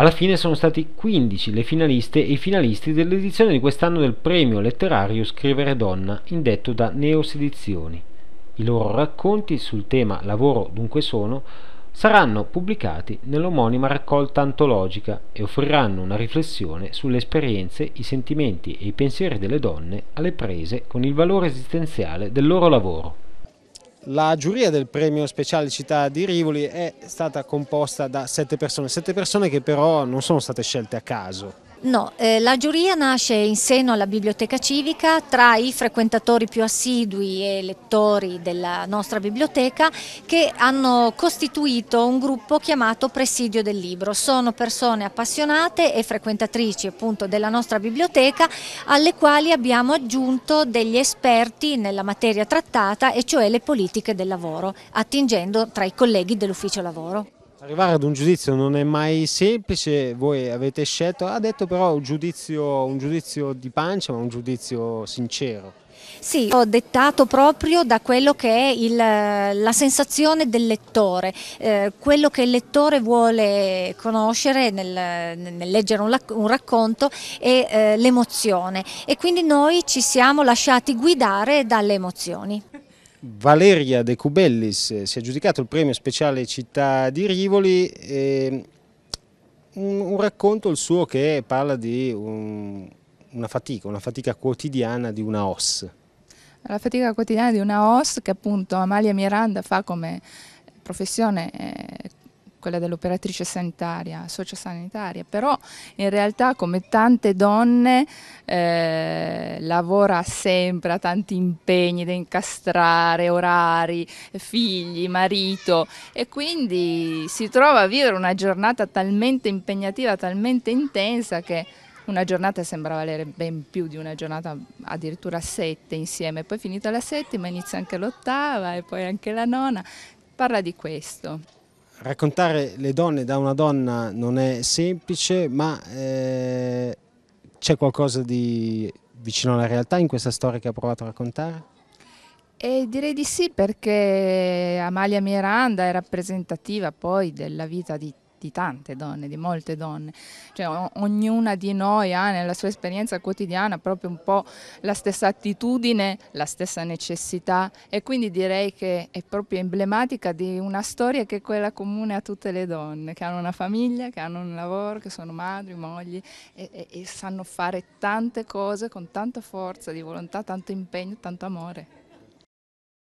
Alla fine sono stati 15 le finaliste e i finalisti dell'edizione di quest'anno del premio letterario Scrivere Donna, indetto da Neos Edizioni. I loro racconti sul tema Lavoro dunque sono saranno pubblicati nell'omonima raccolta antologica e offriranno una riflessione sulle esperienze, i sentimenti e i pensieri delle donne alle prese con il valore esistenziale del loro lavoro. La giuria del premio speciale città di Rivoli è stata composta da sette persone, sette persone che però non sono state scelte a caso. No, eh, la giuria nasce in seno alla biblioteca civica tra i frequentatori più assidui e lettori della nostra biblioteca che hanno costituito un gruppo chiamato Presidio del Libro. Sono persone appassionate e frequentatrici appunto della nostra biblioteca alle quali abbiamo aggiunto degli esperti nella materia trattata e cioè le politiche del lavoro, attingendo tra i colleghi dell'ufficio lavoro. Arrivare ad un giudizio non è mai semplice, voi avete scelto, ha detto però un giudizio, un giudizio di pancia ma un giudizio sincero. Sì, ho dettato proprio da quello che è il, la sensazione del lettore, eh, quello che il lettore vuole conoscere nel, nel leggere un, un, racconto è eh, l'emozione e quindi noi ci siamo lasciati guidare dalle emozioni. Valeria De Cubellis eh, si è aggiudicato il premio speciale Città di Rivoli, un, un, racconto il suo che parla di un, una fatica, una fatica quotidiana di una OS. La fatica quotidiana di una OS che appunto Amalia Miranda fa come professione eh, quella dell'operatrice sanitaria, sociosanitaria, però in realtà come tante donne eh, lavora sempre a tanti impegni da incastrare, orari, figli, marito e quindi si trova a vivere una giornata talmente impegnativa, talmente intensa che una giornata sembra valere ben più di una giornata, addirittura sette insieme, poi finita la settima inizia anche l'ottava e poi anche la nona, parla di questo raccontare le donne da una donna non è semplice, ma eh, c'è qualcosa di vicino alla realtà in questa storia che ha provato a raccontare? E eh, direi di sì perché Amalia Miranda è rappresentativa poi della vita di di tante donne, di molte donne, cioè, ognuna di noi ha nella sua esperienza quotidiana proprio un po' la stessa attitudine, la stessa necessità e quindi direi che è proprio emblematica di una storia che è quella comune a tutte le donne, che hanno una famiglia, che hanno un lavoro, che sono madri, mogli e, e, e sanno fare tante cose con tanta forza di volontà, tanto impegno, tanto amore.